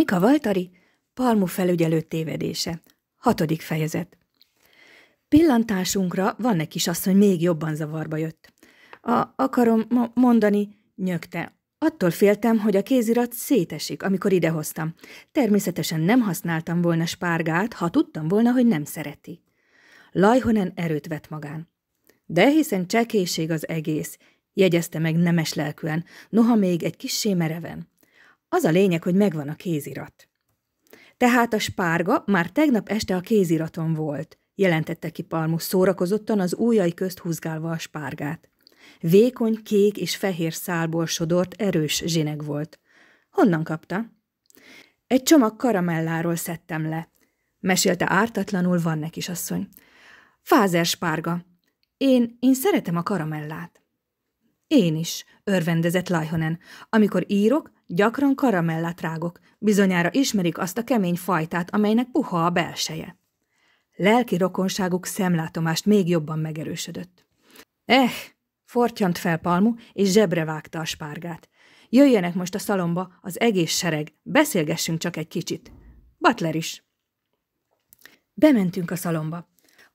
Mika Valtari, Palmu felügyelő tévedése. Hatodik fejezet. Pillantásunkra Vanne kisasszony még jobban zavarba jött. A akarom mondani, nyögte. Attól féltem, hogy a kézirat szétesik, amikor idehoztam. Természetesen nem használtam volna spárgát, ha tudtam volna, hogy nem szereti. Lajhonen erőt vett magán. De hiszen csekéség az egész, jegyezte meg nemes lelkűen, noha még egy kis mereven. Az a lényeg, hogy megvan a kézirat. Tehát a spárga már tegnap este a kéziraton volt, jelentette ki Palmus szórakozottan az ujjai közt húzgálva a spárgát. Vékony, kék és fehér szálból sodort erős zsineg volt. Honnan kapta? Egy csomag karamelláról szedtem le, mesélte ártatlanul van neki is asszony. Fázer spárga. Én, én szeretem a karamellát. Én is, örvendezett Lajhonen. Amikor írok, Gyakran karamellát rágok, bizonyára ismerik azt a kemény fajtát, amelynek puha a belseje. Lelki rokonságuk szemlátomást még jobban megerősödött. Eh, fortyant fel Palmu, és zsebre vágta a spárgát. Jöjjenek most a szalomba, az egész sereg, beszélgessünk csak egy kicsit. Butler is. Bementünk a szalomba.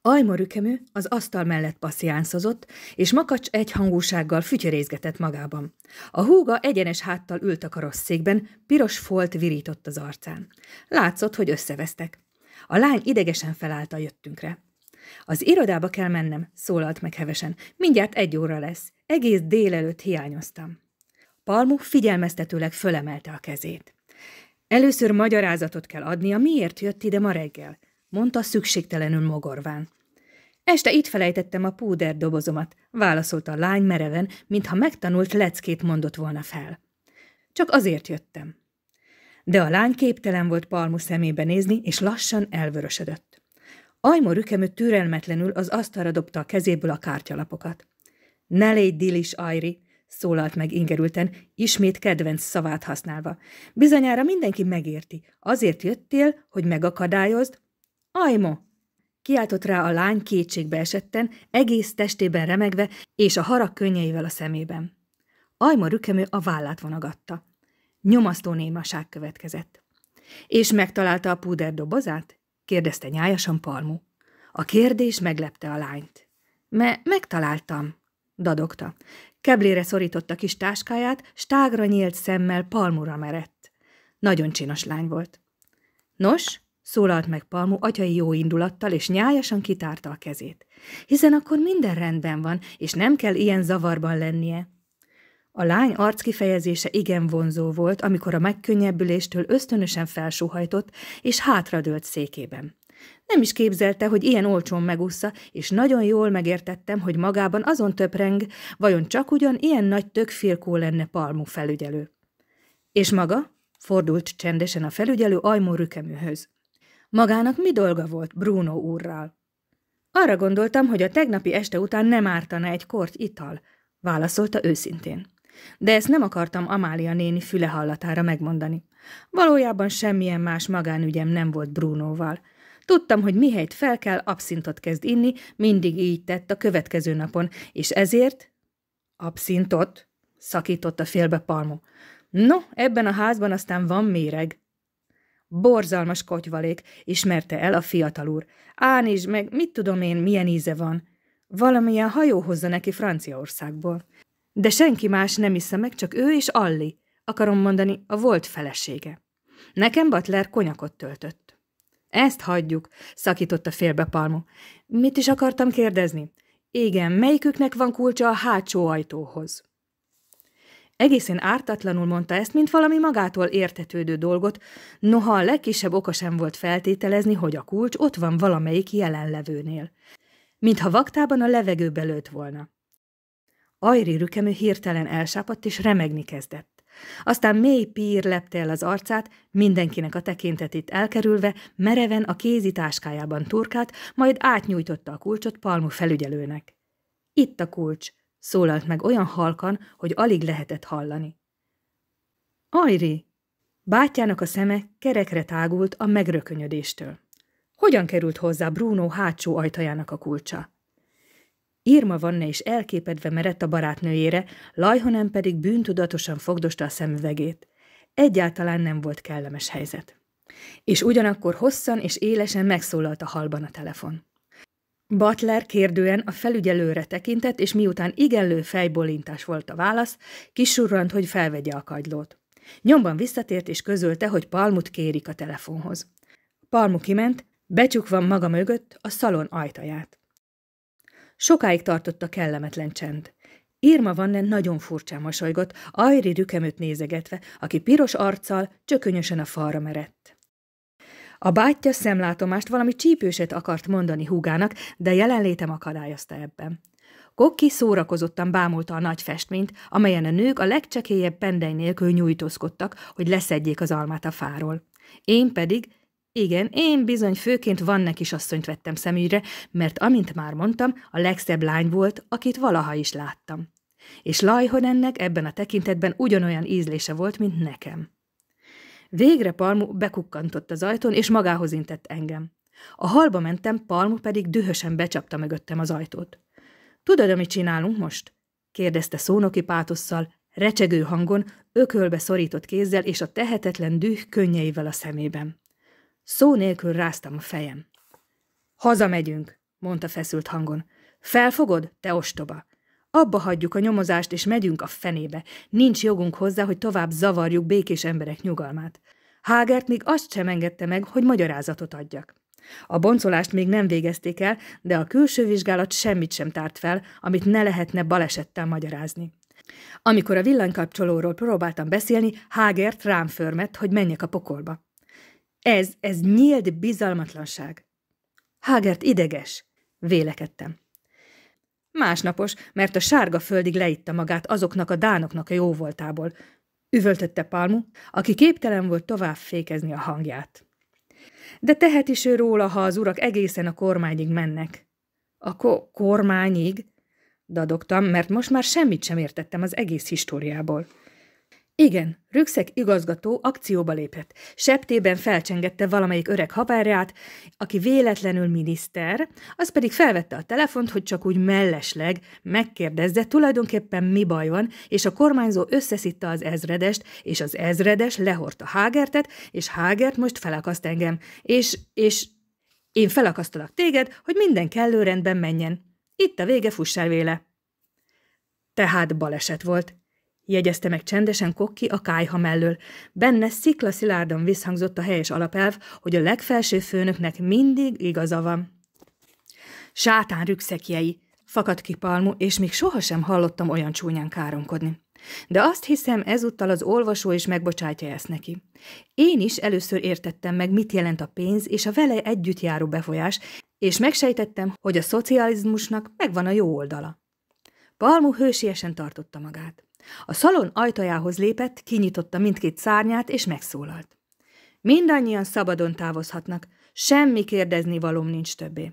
Ajmorükemű az asztal mellett passziánszozott, és makacs egyhangúsággal fütyörézgetett magában. A húga egyenes háttal ült a karosszékben, piros folt virított az arcán. Látszott, hogy összevesztek. A lány idegesen felállt a jöttünkre. Az irodába kell mennem, szólalt meg hevesen. Mindjárt egy óra lesz. Egész délelőtt hiányoztam. Palmu figyelmeztetőleg fölemelte a kezét. Először magyarázatot kell adnia, miért jött ide ma reggel, mondta szükségtelenül mogorván. Este itt felejtettem a púder dobozomat, válaszolta a lány mereven, mintha megtanult leckét mondott volna fel. Csak azért jöttem. De a lány képtelen volt palmus szemébe nézni, és lassan elvörösödött. Ajmo rükemű türelmetlenül az asztalra dobta a kezéből a kártyalapokat. Ne légy dilis, Ajri, szólalt meg ingerülten, ismét kedvenc szavát használva. Bizonyára mindenki megérti. Azért jöttél, hogy megakadályozd. Ajmo, Kiáltott rá a lány kétségbe esetten, egész testében remegve és a harag könnyeivel a szemében. Ajma rükemő a vállát vonogatta. Nyomasztó némaság következett. És megtalálta a púder dobozát? kérdezte nyájasan Palmu. A kérdés meglepte a lányt. Me megtaláltam, dadogta. Keblére szorította kis táskáját, stágra nyílt szemmel palmura merett. Nagyon csinos lány volt. Nos, Szólalt meg Palmu atyai jó indulattal, és nyájasan kitárta a kezét. Hiszen akkor minden rendben van, és nem kell ilyen zavarban lennie. A lány arc kifejezése igen vonzó volt, amikor a megkönnyebbüléstől ösztönösen felsuhajtott, és hátradőlt székében. Nem is képzelte, hogy ilyen olcsón megúszza, és nagyon jól megértettem, hogy magában azon töpreng, vajon csak ugyan ilyen nagy tökfirkó lenne Palmu felügyelő. És maga? fordult csendesen a felügyelő ajmó rükeműhöz. Magának mi dolga volt Bruno úrral? Arra gondoltam, hogy a tegnapi este után nem ártana egy kort ital, válaszolta őszintén. De ezt nem akartam Amália néni füle hallatára megmondani. Valójában semmilyen más magánügyem nem volt Brunóval. Tudtam, hogy mihelyt fel kell, abszintot kezd inni, mindig így tett a következő napon, és ezért... Abszintot? szakította félbe Palmo. No, ebben a házban aztán van méreg. Borzalmas kotyvalék, ismerte el a fiatal úr. Án is, meg mit tudom én, milyen íze van. Valamilyen hajó hozza neki Franciaországból. De senki más nem iszza meg, csak ő és Alli, akarom mondani, a volt felesége. Nekem Butler konyakot töltött. Ezt hagyjuk, szakította félbe Palmo. Mit is akartam kérdezni? Igen, melyiküknek van kulcsa a hátsó ajtóhoz? Egészen ártatlanul mondta ezt, mint valami magától értetődő dolgot, noha a legkisebb oka sem volt feltételezni, hogy a kulcs ott van valamelyik jelenlevőnél. Mintha vaktában a levegőbe belőtt volna. Ajri rükemű hirtelen elsápadt és remegni kezdett. Aztán mély pír lepte el az arcát, mindenkinek a tekintetét elkerülve, mereven a kézi táskájában turkát, majd átnyújtotta a kulcsot Palmu felügyelőnek. Itt a kulcs, szólalt meg olyan halkan, hogy alig lehetett hallani. Ajri! Bátyjának a szeme kerekre tágult a megrökönyödéstől. Hogyan került hozzá Bruno hátsó ajtajának a kulcsa? Irma Vanna is elképedve merett a barátnőjére, Lajhonen pedig bűntudatosan fogdosta a szemüvegét. Egyáltalán nem volt kellemes helyzet. És ugyanakkor hosszan és élesen megszólalt a halban a telefon. Butler kérdően a felügyelőre tekintett, és miután igenlő fejbólintás volt a válasz, kisurrant, hogy felvegye a kagylót. Nyomban visszatért, és közölte, hogy Palmut kérik a telefonhoz. Palmu kiment, becsukva maga mögött a szalon ajtaját. Sokáig tartott a kellemetlen csend. Irma Vannen nagyon furcsán mosolygott, Ajri rükemöt nézegetve, aki piros arccal csökönyösen a falra merett. A bátyja szemlátomást valami csípőset akart mondani húgának, de jelenlétem akadályozta ebben. Kokki szórakozottan bámulta a nagy festményt, amelyen a nők a legcsekélyebb pendej nélkül nyújtózkodtak, hogy leszedjék az almát a fáról. Én pedig, igen, én bizony főként vannak is asszonyt vettem szemügyre, mert amint már mondtam, a legszebb lány volt, akit valaha is láttam. És ennek ebben a tekintetben ugyanolyan ízlése volt, mint nekem. Végre Palmu bekukkantott az ajtón, és magához intett engem. A halba mentem, Palmu pedig dühösen becsapta mögöttem az ajtót. Tudod, amit csinálunk most? kérdezte szónoki pátosszal, recsegő hangon, ökölbe szorított kézzel és a tehetetlen düh könnyeivel a szemében. Szó nélkül ráztam a fejem. Hazamegyünk, mondta feszült hangon. Felfogod, te ostoba! Abba hagyjuk a nyomozást, és megyünk a fenébe. Nincs jogunk hozzá, hogy tovább zavarjuk békés emberek nyugalmát. Hágert még azt sem engedte meg, hogy magyarázatot adjak. A boncolást még nem végezték el, de a külső vizsgálat semmit sem tárt fel, amit ne lehetne balesettel magyarázni. Amikor a villanykapcsolóról próbáltam beszélni, Hágert rám förmett, hogy menjek a pokolba. Ez, ez nyílt bizalmatlanság. Hágert ideges, vélekedtem. Másnapos, mert a sárga földig leitta magát azoknak a dánoknak a jóvoltából, üvöltötte Palmu, aki képtelen volt tovább fékezni a hangját. De tehet is ő róla, ha az urak egészen a kormányig mennek. A ko kormányig? Dadogtam, mert most már semmit sem értettem az egész históriából. Igen, rükszek igazgató akcióba lépett. Septében felcsengette valamelyik öreg haverját, aki véletlenül miniszter, az pedig felvette a telefont, hogy csak úgy mellesleg megkérdezze tulajdonképpen mi baj van, és a kormányzó összeszitta az ezredest, és az ezredes lehordta Hágertet, és Hágert most felakaszt engem, és, és én felakasztalak téged, hogy minden kellő rendben menjen. Itt a vége, fussál véle. Tehát baleset volt, jegyezte meg csendesen Kokki a kájha mellől. Benne szikla-szilárdan visszhangzott a helyes alapelv, hogy a legfelső főnöknek mindig igaza van. Sátán rükszekjei! Fakadt ki Palmu, és még sohasem hallottam olyan csúnyán káromkodni. De azt hiszem, ezúttal az olvasó is megbocsátja ezt neki. Én is először értettem meg, mit jelent a pénz és a vele együtt járó befolyás, és megsejtettem, hogy a szocializmusnak megvan a jó oldala. Palmu hősiesen tartotta magát. A szalon ajtajához lépett, kinyitotta mindkét szárnyát, és megszólalt. Mindannyian szabadon távozhatnak, semmi kérdezni valóm nincs többé.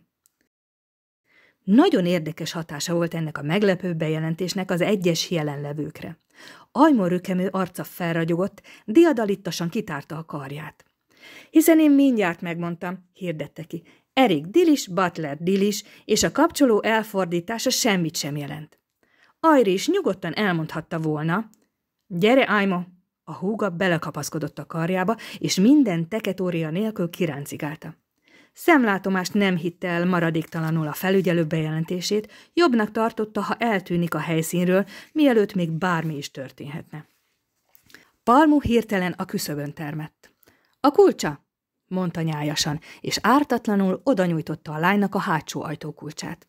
Nagyon érdekes hatása volt ennek a meglepő bejelentésnek az egyes jelenlevőkre. Ajmor rökemő arca felragyogott, diadalittasan kitárta a karját. Hiszen én mindjárt megmondtam, hirdette ki. Erik Dilis, Butler Dilis, és a kapcsoló elfordítása semmit sem jelent. Ajri is nyugodtan elmondhatta volna. Gyere, Ájma! A húga belekapaszkodott a karjába, és minden teketória nélkül kiráncigálta. Szemlátomást nem hitte el maradéktalanul a felügyelő bejelentését, jobbnak tartotta, ha eltűnik a helyszínről, mielőtt még bármi is történhetne. Palmu hirtelen a küszöbön termett. A kulcsa, mondta nyájasan, és ártatlanul odanyújtotta a lánynak a hátsó ajtókulcsát.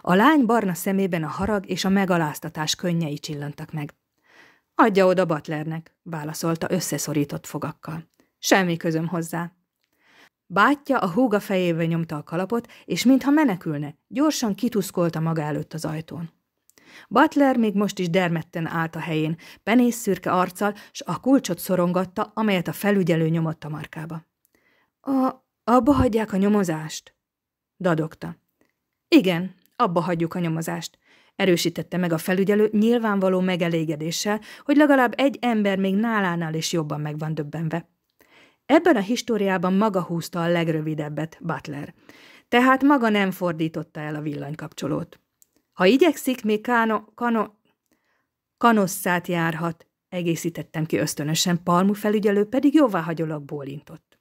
A lány barna szemében a harag és a megaláztatás könnyei csillantak meg. Adja oda Butlernek, válaszolta összeszorított fogakkal. Semmi közöm hozzá. Bátja a húga fejébe nyomta a kalapot, és mintha menekülne, gyorsan kituszkolta maga előtt az ajtón. Butler még most is dermedten állt a helyén, penész szürke arccal, s a kulcsot szorongatta, amelyet a felügyelő nyomott a markába. A, abba hagyják a nyomozást? Dadogta. Igen, Abba hagyjuk a nyomozást. Erősítette meg a felügyelő nyilvánvaló megelégedéssel, hogy legalább egy ember még nálánál is jobban meg van döbbenve. Ebben a históriában maga húzta a legrövidebbet, Butler. Tehát maga nem fordította el a villanykapcsolót. Ha igyekszik, még Kano... Kano... Kanosszát járhat, egészítettem ki ösztönösen, Palmu felügyelő pedig jóváhagyólag bólintott.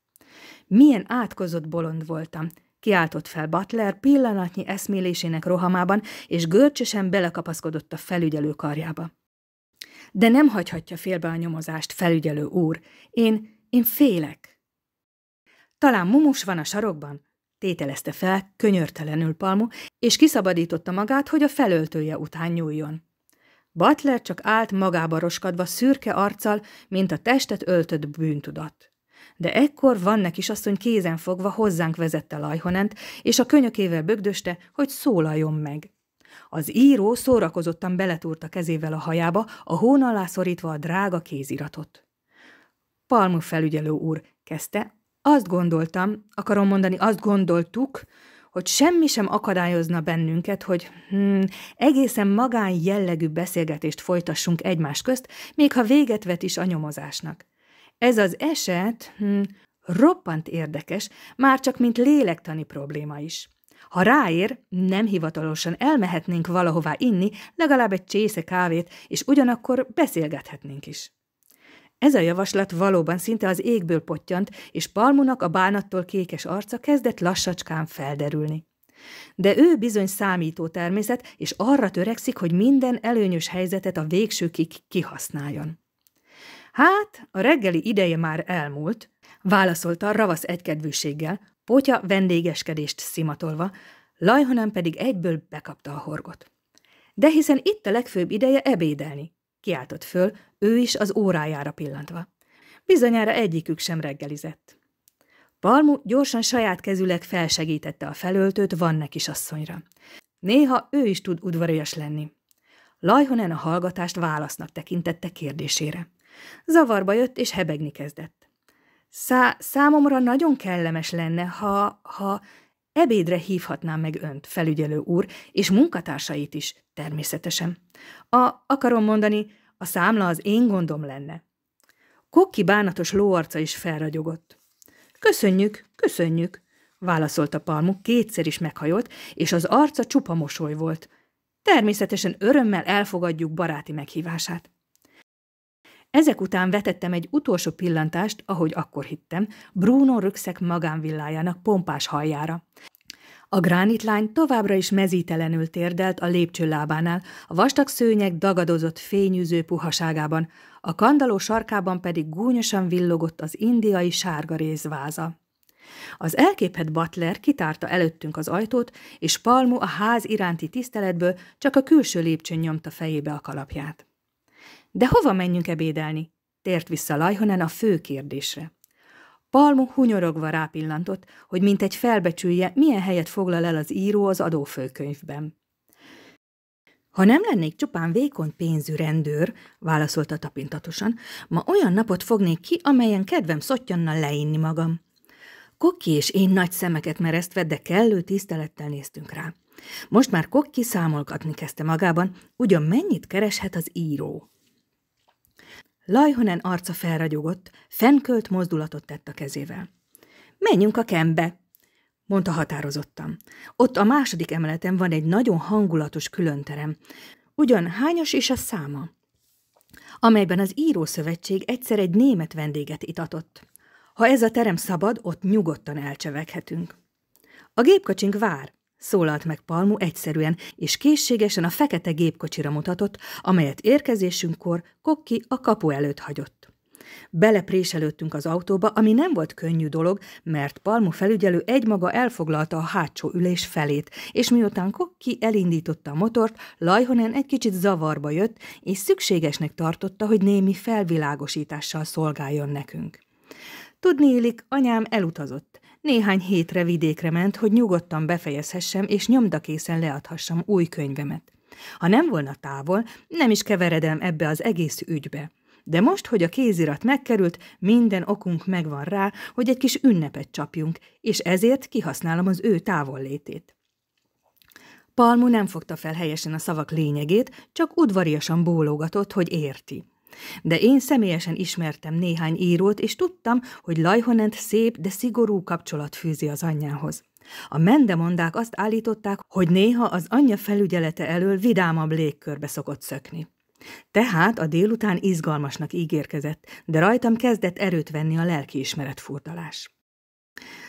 Milyen átkozott bolond voltam, kiáltott fel Butler pillanatnyi eszmélésének rohamában, és görcsösen belekapaszkodott a felügyelő karjába. De nem hagyhatja félbe a nyomozást, felügyelő úr. Én, én félek. Talán mumus van a sarokban, tételezte fel könyörtelenül Palmu, és kiszabadította magát, hogy a felöltője után nyúljon. Butler csak állt magába roskadva szürke arccal, mint a testet öltött bűntudat. De ekkor vannak is asszony kézen fogva hozzánk vezette Lajhonent, és a könyökével bögdöste, hogy szólaljon meg. Az író szórakozottan beletúrt a kezével a hajába, a hón alá szorítva a drága kéziratot. Palmu felügyelő úr, kezdte, azt gondoltam, akarom mondani, azt gondoltuk, hogy semmi sem akadályozna bennünket, hogy hmm, egészen magán jellegű beszélgetést folytassunk egymás közt, még ha véget vet is a nyomozásnak. Ez az eset hm, roppant érdekes, már csak mint lélektani probléma is. Ha ráér, nem hivatalosan elmehetnénk valahová inni, legalább egy csésze kávét, és ugyanakkor beszélgethetnénk is. Ez a javaslat valóban szinte az égből pottyant, és Palmunak a bánattól kékes arca kezdett lassacskán felderülni. De ő bizony számító természet, és arra törekszik, hogy minden előnyös helyzetet a végsőkig kihasználjon. Hát, a reggeli ideje már elmúlt, válaszolta a ravasz egykedvűséggel, potya vendégeskedést szimatolva, Lajhonen pedig egyből bekapta a horgot. De hiszen itt a legfőbb ideje ebédelni, kiáltott föl, ő is az órájára pillantva. Bizonyára egyikük sem reggelizett. Palmu gyorsan saját kezüleg felsegítette a felöltőt Vannek is asszonyra. Néha ő is tud udvarias lenni. Lajhonen a hallgatást válasznak tekintette kérdésére. Zavarba jött, és hebegni kezdett. Szá számomra nagyon kellemes lenne, ha, ha ebédre hívhatnám meg önt, felügyelő úr, és munkatársait is, természetesen. A, akarom mondani, a számla az én gondom lenne. Kokki bánatos lóarca is felragyogott. Köszönjük, köszönjük, válaszolta Palmuk, kétszer is meghajolt, és az arca csupa mosoly volt. Természetesen örömmel elfogadjuk baráti meghívását. Ezek után vetettem egy utolsó pillantást, ahogy akkor hittem, Bruno Rökszek magánvillájának pompás hajjára. A gránitlány továbbra is mezítelenül térdelt a lépcső lábánál, a vastag szőnyeg dagadozott fényűző puhaságában, a kandaló sarkában pedig gúnyosan villogott az indiai sárga rézváza. Az elképhet Butler kitárta előttünk az ajtót, és Palmu a ház iránti tiszteletből csak a külső lépcsőn nyomta fejébe a kalapját. De hova menjünk ebédelni? Tért vissza Lajhonen a fő kérdésre. Palmu hunyorogva rápillantott, hogy mint egy felbecsülje, milyen helyet foglal el az író az adófőkönyvben. Ha nem lennék csupán vékony pénzű rendőr, válaszolta tapintatosan, ma olyan napot fognék ki, amelyen kedvem szottyannal leinni magam. Kokki és én nagy szemeket mereztve, de kellő tisztelettel néztünk rá. Most már Kokki számolgatni kezdte magában, ugyan mennyit kereshet az író. Lajhonen arca felragyogott, fenkölt mozdulatot tett a kezével. Menjünk a kembe, mondta határozottan. Ott a második emeleten van egy nagyon hangulatos különterem. Ugyan hányos is a száma? Amelyben az írószövetség egyszer egy német vendéget itatott. Ha ez a terem szabad, ott nyugodtan elcsevekhetünk. A gépkocsink vár, Szólalt meg Palmu egyszerűen, és készségesen a fekete gépkocsira mutatott, amelyet érkezésünkkor Kokki a kapu előtt hagyott. Belepréselődtünk az autóba, ami nem volt könnyű dolog, mert Palmu felügyelő egymaga elfoglalta a hátsó ülés felét, és miután Kokki elindította a motort, Lajhonen egy kicsit zavarba jött, és szükségesnek tartotta, hogy némi felvilágosítással szolgáljon nekünk. élik, anyám elutazott, néhány hétre vidékre ment, hogy nyugodtan befejezhessem és nyomdakészen leadhassam új könyvemet. Ha nem volna távol, nem is keveredem ebbe az egész ügybe. De most, hogy a kézirat megkerült, minden okunk megvan rá, hogy egy kis ünnepet csapjunk, és ezért kihasználom az ő távollétét. Palmu nem fogta fel helyesen a szavak lényegét, csak udvariasan bólogatott, hogy érti. De én személyesen ismertem néhány írót, és tudtam, hogy Lajhonent szép, de szigorú kapcsolat fűzi az anyjához. A mendemondák azt állították, hogy néha az anyja felügyelete elől vidámabb légkörbe szokott szökni. Tehát a délután izgalmasnak ígérkezett, de rajtam kezdett erőt venni a lelkiismeret furdalás.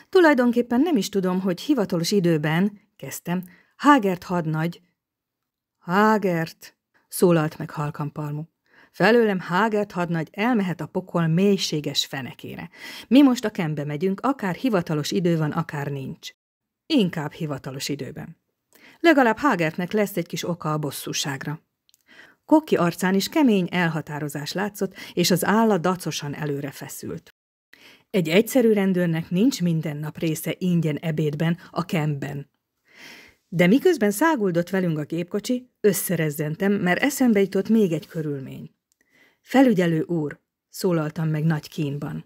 Tulajdonképpen nem is tudom, hogy hivatalos időben, kezdtem, Hágert hadnagy, Hágert, szólalt meg halkan palmuk. Felőlem Hágert hadnagy elmehet a pokol mélységes fenekére. Mi most a kembe megyünk, akár hivatalos idő van, akár nincs. Inkább hivatalos időben. Legalább Hágertnek lesz egy kis oka a bosszúságra. Koki arcán is kemény elhatározás látszott, és az álla dacosan előre feszült. Egy egyszerű rendőrnek nincs minden nap része ingyen ebédben, a kemben. De miközben száguldott velünk a gépkocsi, összerezzentem, mert eszembe jutott még egy körülmény. Felügyelő úr, szólaltam meg nagy kínban.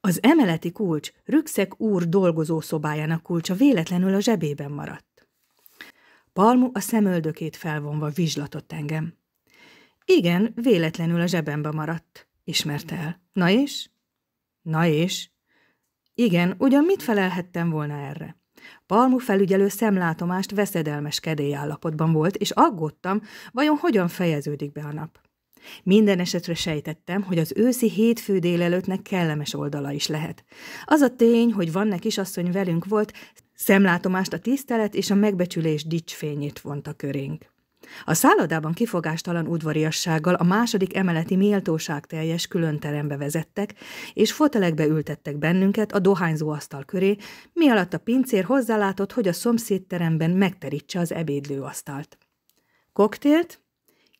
Az emeleti kulcs Rükszek úr dolgozó szobájának kulcsa véletlenül a zsebében maradt. Palmu a szemöldökét felvonva vizslatott engem. Igen, véletlenül a zsebembe maradt, ismerte el. Na és? Na és? Igen, ugyan mit felelhettem volna erre? Palmu felügyelő szemlátomást veszedelmes állapotban volt, és aggódtam, vajon hogyan fejeződik be a nap. Minden esetre sejtettem, hogy az őszi hétfő délelőttnek kellemes oldala is lehet. Az a tény, hogy Vanne kisasszony velünk volt, szemlátomást a tisztelet és a megbecsülés dicsfényét vonta körénk. A szállodában kifogástalan udvariassággal a második emeleti külön különterembe vezettek, és fotelekbe ültettek bennünket a dohányzó asztal köré, mi alatt a pincér hozzálátott, hogy a szomszédteremben megterítse az ebédlő asztalt. Koktélt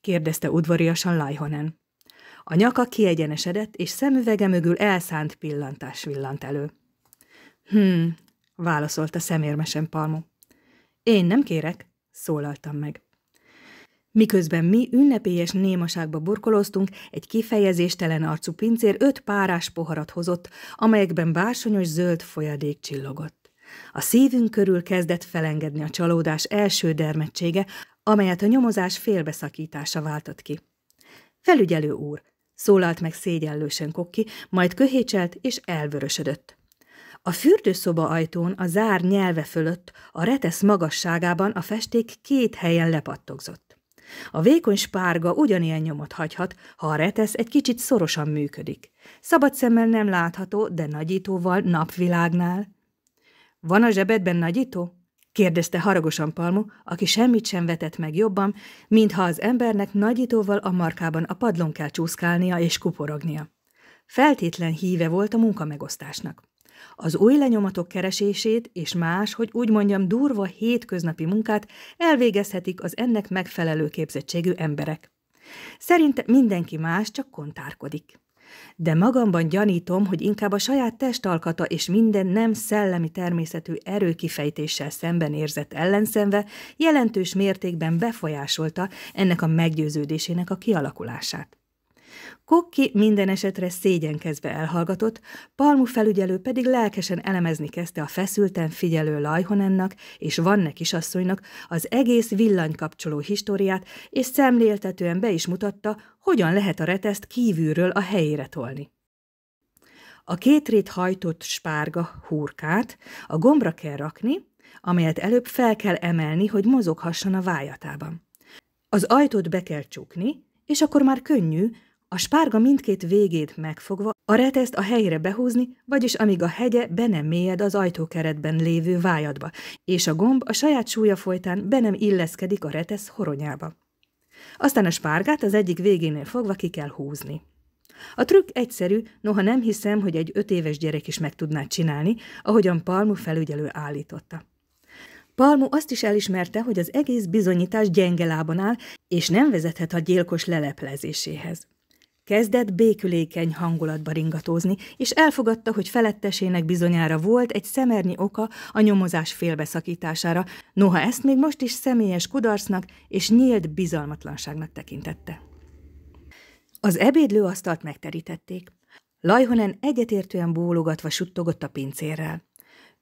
kérdezte udvariasan Lajhonen. A nyaka kiegyenesedett, és szemüvege mögül elszánt pillantás villant elő. Hm, válaszolta szemérmesen palmo. Én nem kérek, szólaltam meg. Miközben mi ünnepélyes némaságba burkolóztunk, egy kifejezéstelen arcú pincér öt párás poharat hozott, amelyekben bársonyos zöld folyadék csillogott. A szívünk körül kezdett felengedni a csalódás első dermedtsége, amelyet a nyomozás félbeszakítása váltott ki. Felügyelő úr, szólalt meg szégyellősen Kokki, majd köhécselt és elvörösödött. A fürdőszoba ajtón a zár nyelve fölött, a retesz magasságában a festék két helyen lepattogzott. A vékony spárga ugyanilyen nyomot hagyhat, ha a retesz egy kicsit szorosan működik. Szabad szemmel nem látható, de nagyítóval, napvilágnál. Van a zsebedben nagyító? kérdezte haragosan Palmu, aki semmit sem vetett meg jobban, mintha az embernek nagyítóval a markában a padlón kell csúszkálnia és kuporognia. Feltétlen híve volt a munkamegosztásnak. Az új lenyomatok keresését és más, hogy úgy mondjam durva hétköznapi munkát elvégezhetik az ennek megfelelő képzettségű emberek. Szerinte mindenki más csak kontárkodik de magamban gyanítom, hogy inkább a saját testalkata és minden nem szellemi természetű erőkifejtéssel szemben érzett ellenszenve jelentős mértékben befolyásolta ennek a meggyőződésének a kialakulását. Kokki minden esetre szégyenkezve elhallgatott, Palmu felügyelő pedig lelkesen elemezni kezdte a feszülten figyelő Lajhonennak és Vanne kisasszonynak az egész villanykapcsoló históriát, és szemléltetően be is mutatta, hogyan lehet a reteszt kívülről a helyére tolni. A két rét hajtott spárga húrkát a gombra kell rakni, amelyet előbb fel kell emelni, hogy mozoghasson a vájatában. Az ajtót be kell csukni, és akkor már könnyű, a spárga mindkét végét megfogva, a reteszt a helyre behúzni, vagyis amíg a hegye be nem mélyed az ajtókeretben lévő vájadba, és a gomb a saját súlya folytán be nem illeszkedik a retesz horonyába. Aztán a spárgát az egyik végénél fogva ki kell húzni. A trükk egyszerű, noha nem hiszem, hogy egy öt éves gyerek is meg tudná csinálni, ahogyan Palmu felügyelő állította. Palmu azt is elismerte, hogy az egész bizonyítás gyenge lábon áll, és nem vezethet a gyilkos leleplezéséhez. Kezdett békülékeny hangulatba ringatózni, és elfogadta, hogy felettesének bizonyára volt egy szemernyi oka a nyomozás félbeszakítására, noha ezt még most is személyes kudarcnak és nyílt bizalmatlanságnak tekintette. Az ebédlőasztalt megterítették. Lajhonen egyetértően bólogatva suttogott a pincérrel.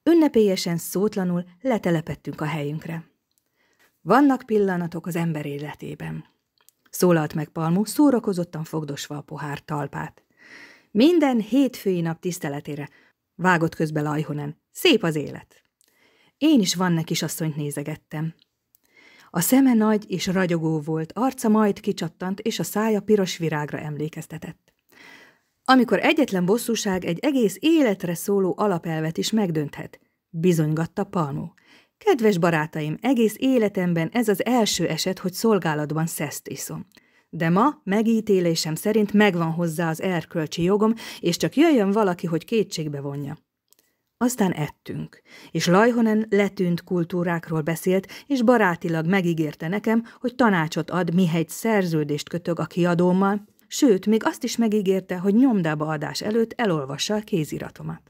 Ünnepélyesen szótlanul letelepettünk a helyünkre. Vannak pillanatok az ember életében, Szólalt meg Palmú, szórakozottan fogdosva a pohár talpát. Minden hétfői nap tiszteletére, vágott közbe Lajhonen. Szép az élet. Én is van neki asszonyt nézegettem. A szeme nagy és ragyogó volt, arca majd kicsattant, és a szája piros virágra emlékeztetett. Amikor egyetlen bosszúság egy egész életre szóló alapelvet is megdönthet, bizonygatta Palmó. Kedves barátaim, egész életemben ez az első eset, hogy szolgálatban szeszt iszom. De ma megítélésem szerint megvan hozzá az erkölcsi jogom, és csak jöjjön valaki, hogy kétségbe vonja. Aztán ettünk, és Lajhonen letűnt kultúrákról beszélt, és barátilag megígérte nekem, hogy tanácsot ad, mihegy szerződést kötök a kiadómmal, sőt, még azt is megígérte, hogy nyomdába adás előtt elolvassa a kéziratomat.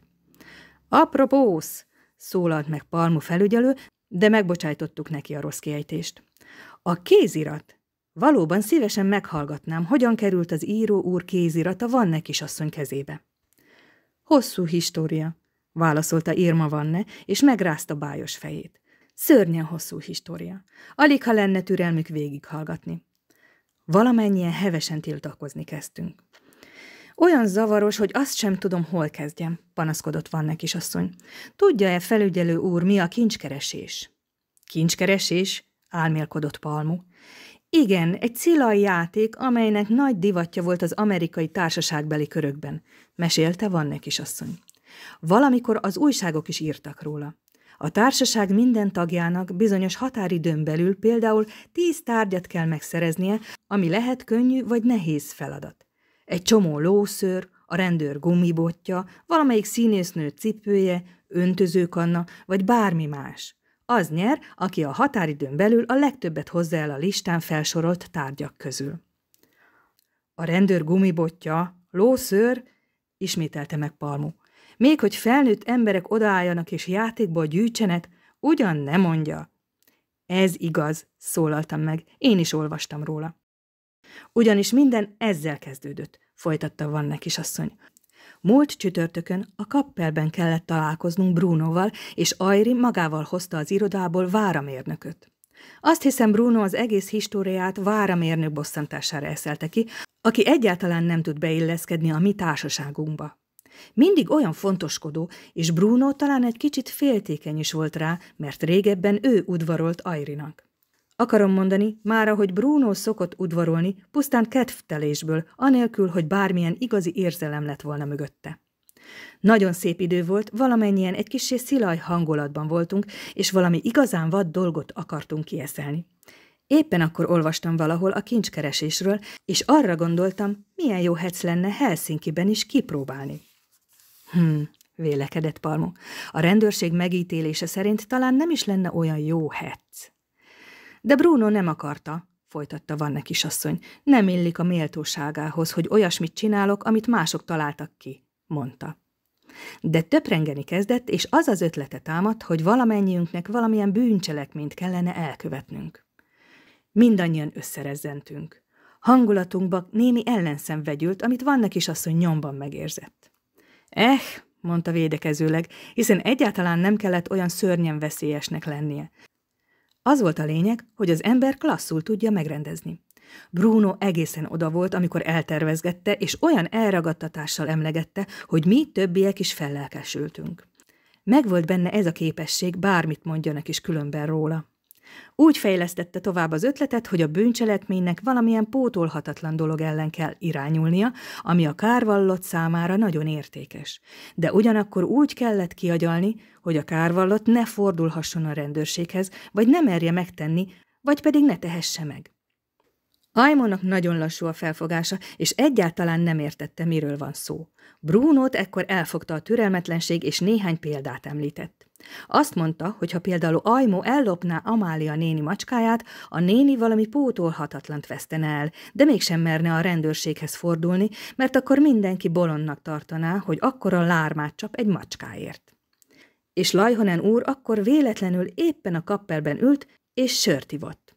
Apropósz! szólalt meg Palmu felügyelő, de megbocsájtottuk neki a rossz kiejtést. A kézirat? Valóban szívesen meghallgatnám, hogyan került az író úr kézirata Vanne kisasszony kezébe. Hosszú história, válaszolta Irma Vanne, és megrázta bájos fejét. Szörnyen hosszú história. Alig, ha lenne türelmük végighallgatni. Valamennyien hevesen tiltakozni kezdtünk. Olyan zavaros, hogy azt sem tudom, hol kezdjem, panaszkodott van neki asszony. Tudja-e felügyelő úr, mi a kincskeresés? Kincskeresés? álmélkodott Palmu. Igen, egy cilai játék, amelynek nagy divatja volt az amerikai társaságbeli körökben, mesélte van neki asszony. Valamikor az újságok is írtak róla. A társaság minden tagjának bizonyos határidőn belül például tíz tárgyat kell megszereznie, ami lehet könnyű vagy nehéz feladat. Egy csomó lószőr, a rendőr gumibotja, valamelyik színésznő cipője, öntözőkanna vagy bármi más. Az nyer, aki a határidőn belül a legtöbbet hozza el a listán felsorolt tárgyak közül. A rendőr gumibotja, lószőr, ismételte meg Palmu. Még hogy felnőtt emberek odaálljanak és játékból gyűjtsenek, ugyan nem mondja. Ez igaz, szólaltam meg, én is olvastam róla. Ugyanis minden ezzel kezdődött, folytatta neki asszony. Múlt csütörtökön a kappelben kellett találkoznunk Brunoval, és Ajri magával hozta az irodából váramérnököt. Azt hiszem Bruno az egész históriát váramérnök bosszantására eszelte ki, aki egyáltalán nem tud beilleszkedni a mi társaságunkba. Mindig olyan fontoskodó, és Bruno talán egy kicsit féltékeny is volt rá, mert régebben ő udvarolt Ajrinak. Akarom mondani, mára, hogy Bruno szokott udvarolni, pusztán kedvtelésből, anélkül, hogy bármilyen igazi érzelem lett volna mögötte. Nagyon szép idő volt, valamennyien egy kissé szilaj hangulatban voltunk, és valami igazán vad dolgot akartunk kieszelni. Éppen akkor olvastam valahol a kincskeresésről, és arra gondoltam, milyen jó hetsz lenne Helsinki-ben is kipróbálni. Hm, vélekedett Palmo. A rendőrség megítélése szerint talán nem is lenne olyan jó het. De Bruno nem akarta, folytatta neki asszony, Nem illik a méltóságához, hogy olyasmit csinálok, amit mások találtak ki, mondta. De töprengeni kezdett, és az az ötlete támadt, hogy valamennyiünknek valamilyen bűncselekményt kellene elkövetnünk. Mindannyian összerezzentünk. Hangulatunkba némi ellenszem vegyült, amit neki asszony nyomban megérzett. Eh, mondta védekezőleg, hiszen egyáltalán nem kellett olyan szörnyen veszélyesnek lennie. Az volt a lényeg, hogy az ember klasszul tudja megrendezni. Bruno egészen oda volt, amikor eltervezgette, és olyan elragadtatással emlegette, hogy mi többiek is fellelkesültünk. Megvolt benne ez a képesség, bármit mondjanak is különben róla. Úgy fejlesztette tovább az ötletet, hogy a bűncselekménynek valamilyen pótolhatatlan dolog ellen kell irányulnia, ami a kárvallott számára nagyon értékes. De ugyanakkor úgy kellett kiagyalni, hogy a kárvallott ne fordulhasson a rendőrséghez, vagy ne merje megtenni, vagy pedig ne tehesse meg. Ajmonnak nagyon lassú a felfogása, és egyáltalán nem értette, miről van szó. Brunót ekkor elfogta a türelmetlenség, és néhány példát említett. Azt mondta, hogy ha például Ajmó ellopná Amália néni macskáját, a néni valami pótolhatatlant vesztene el, de mégsem merne a rendőrséghez fordulni, mert akkor mindenki bolondnak tartaná, hogy akkor a lármát csap egy macskáért. És Lajhonen úr akkor véletlenül éppen a kappelben ült, és sört ivott.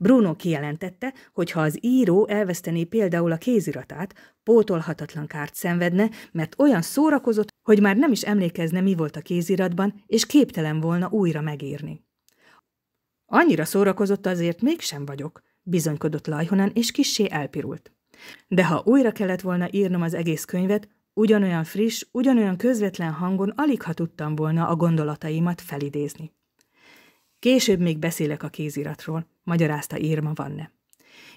Bruno kijelentette, hogy ha az író elvesztené például a kéziratát, pótolhatatlan kárt szenvedne, mert olyan szórakozott, hogy már nem is emlékezne, mi volt a kéziratban, és képtelen volna újra megírni. Annyira szórakozott azért mégsem vagyok, bizonykodott Lajhonan, és kissé elpirult. De ha újra kellett volna írnom az egész könyvet, ugyanolyan friss, ugyanolyan közvetlen hangon alig ha tudtam volna a gondolataimat felidézni. Később még beszélek a kéziratról magyarázta Irma Vanne.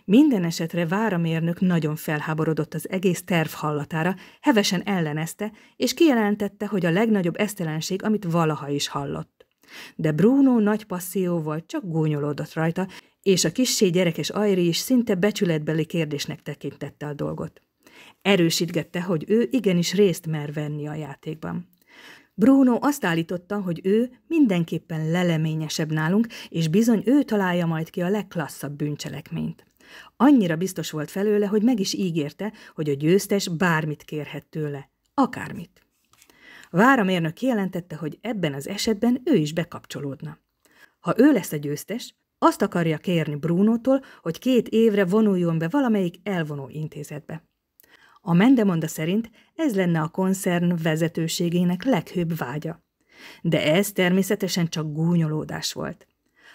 Minden esetre váramérnök nagyon felháborodott az egész terv hallatára, hevesen ellenezte, és kijelentette, hogy a legnagyobb esztelenség, amit valaha is hallott. De Bruno nagy passzióval csak gúnyolódott rajta, és a kissé gyerekes Ajri is szinte becsületbeli kérdésnek tekintette a dolgot. Erősítgette, hogy ő igenis részt mer venni a játékban. Bruno azt állította, hogy ő mindenképpen leleményesebb nálunk, és bizony ő találja majd ki a legklasszabb bűncselekményt. Annyira biztos volt felőle, hogy meg is ígérte, hogy a győztes bármit kérhet tőle. Akármit. Váramérnök kijelentette, hogy ebben az esetben ő is bekapcsolódna. Ha ő lesz a győztes, azt akarja kérni Brunótól, hogy két évre vonuljon be valamelyik elvonó intézetbe. A Mendemonda szerint ez lenne a koncern vezetőségének leghőbb vágya. De ez természetesen csak gúnyolódás volt.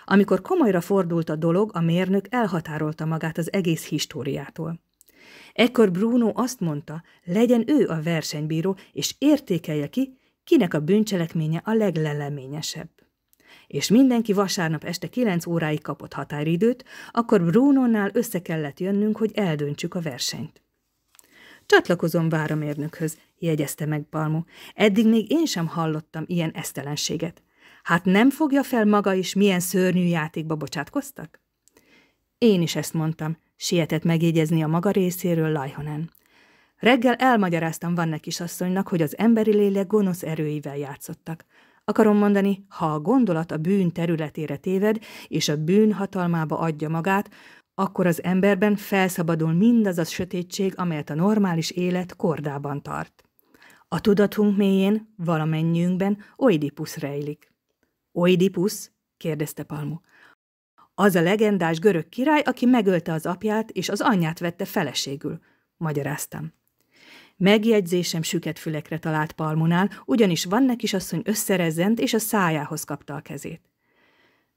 Amikor komolyra fordult a dolog, a mérnök elhatárolta magát az egész históriától. Ekkor Bruno azt mondta, legyen ő a versenybíró, és értékelje ki, kinek a bűncselekménye a legleleményesebb. És mindenki vasárnap este kilenc óráig kapott határidőt, akkor Brunonnál össze kellett jönnünk, hogy eldöntsük a versenyt. Csatlakozom váramérnökhöz, jegyezte meg Palmu. Eddig még én sem hallottam ilyen esztelenséget. Hát nem fogja fel maga is, milyen szörnyű játékba bocsátkoztak? Én is ezt mondtam, sietett megjegyezni a maga részéről Lajhonen. Reggel elmagyaráztam Vanna kisasszonynak, hogy az emberi lélek gonosz erőivel játszottak. Akarom mondani, ha a gondolat a bűn területére téved, és a bűn hatalmába adja magát, akkor az emberben felszabadul mindaz a sötétség, amelyet a normális élet kordában tart. A tudatunk mélyén, valamennyiünkben Oidipus rejlik. Oidipus? kérdezte Palmu. Az a legendás görög király, aki megölte az apját, és az anyját vette feleségül, magyaráztam. Megjegyzésem süket fülekre talált Palmunál, ugyanis Vannek asszony összerezzent, és a szájához kapta a kezét.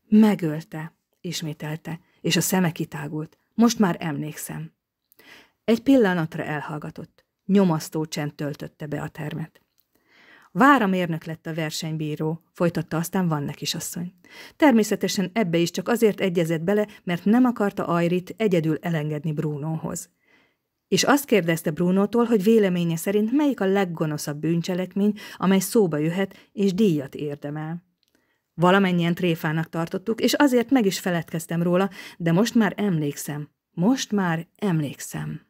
Megölte, ismételte és a szeme kitágult. Most már emlékszem. Egy pillanatra elhallgatott. Nyomasztó csend töltötte be a termet. Vára mérnök lett a versenybíró, folytatta aztán Van neki asszony. Természetesen ebbe is csak azért egyezett bele, mert nem akarta Ajrit egyedül elengedni Brunóhoz. És azt kérdezte Brunótól, hogy véleménye szerint melyik a leggonoszabb bűncselekmény, amely szóba jöhet és díjat érdemel. Valamennyien tréfának tartottuk, és azért meg is feledkeztem róla, de most már emlékszem. Most már emlékszem.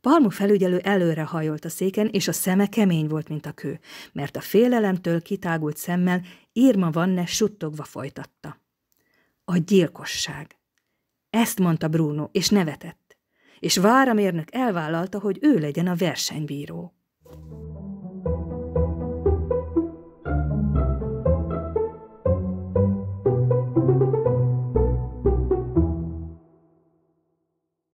Palmu felügyelő előre hajolt a széken, és a szeme kemény volt, mint a kő, mert a félelemtől kitágult szemmel Irma Vanne suttogva folytatta. A gyilkosság. Ezt mondta Bruno, és nevetett. És Váramérnök elvállalta, hogy ő legyen a versenybíró.